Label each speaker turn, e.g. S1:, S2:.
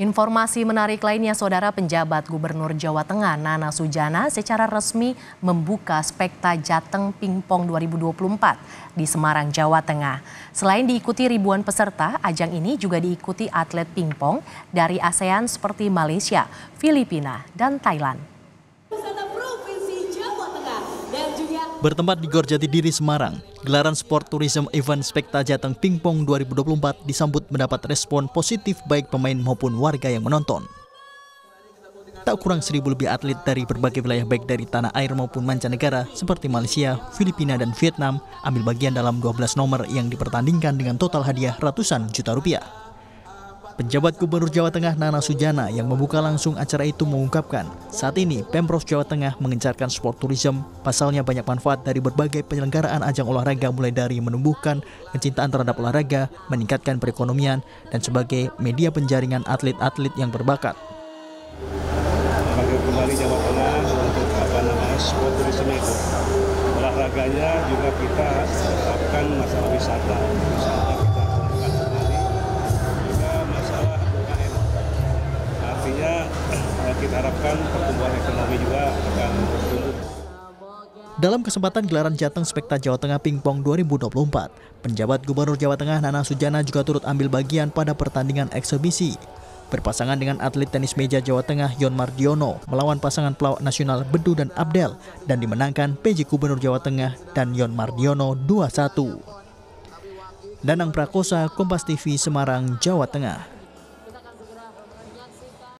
S1: Informasi menarik lainnya, Saudara Penjabat Gubernur Jawa Tengah Nana Sujana secara resmi membuka Spekta Jateng Pingpong 2024 di Semarang, Jawa Tengah. Selain diikuti ribuan peserta, ajang ini juga diikuti atlet pingpong dari ASEAN seperti Malaysia, Filipina, dan Thailand.
S2: Bertempat di Gorjati Diri Semarang, gelaran Sport Tourism Event Spekta Jateng Pingpong 2024 disambut mendapat respon positif baik pemain maupun warga yang menonton. Tak kurang seribu lebih atlet dari berbagai wilayah baik dari tanah air maupun mancanegara seperti Malaysia, Filipina, dan Vietnam ambil bagian dalam 12 nomor yang dipertandingkan dengan total hadiah ratusan juta rupiah. Penjabat Gubernur Jawa Tengah Nana Sujana yang membuka langsung acara itu mengungkapkan, saat ini Pemprov Jawa Tengah mengencarkan sport tourism, pasalnya banyak manfaat dari berbagai penyelenggaraan ajang olahraga mulai dari menumbuhkan kecintaan terhadap olahraga, meningkatkan perekonomian, dan sebagai media penjaringan atlet-atlet yang berbakat.
S1: kembali Jawa Tengah untuk apa namanya sport tourism itu olahraganya juga kita terapkan masalah wisata. Eh, kita harapkan pertumbuhan ekonomi juga akan tumbuh.
S2: Dalam kesempatan gelaran Jateng Spekta Jawa Tengah Pingpong 2024, penjabat Gubernur Jawa Tengah Nana Sujana juga turut ambil bagian pada pertandingan eksebisi. Berpasangan dengan atlet tenis meja Jawa Tengah Yon Mardiono melawan pasangan pelawak nasional Bedu dan Abdel dan dimenangkan PJ Gubernur Jawa Tengah dan Yon Mardiono 2-1. Danang Prakosa, Kompas TV, Semarang, Jawa Tengah.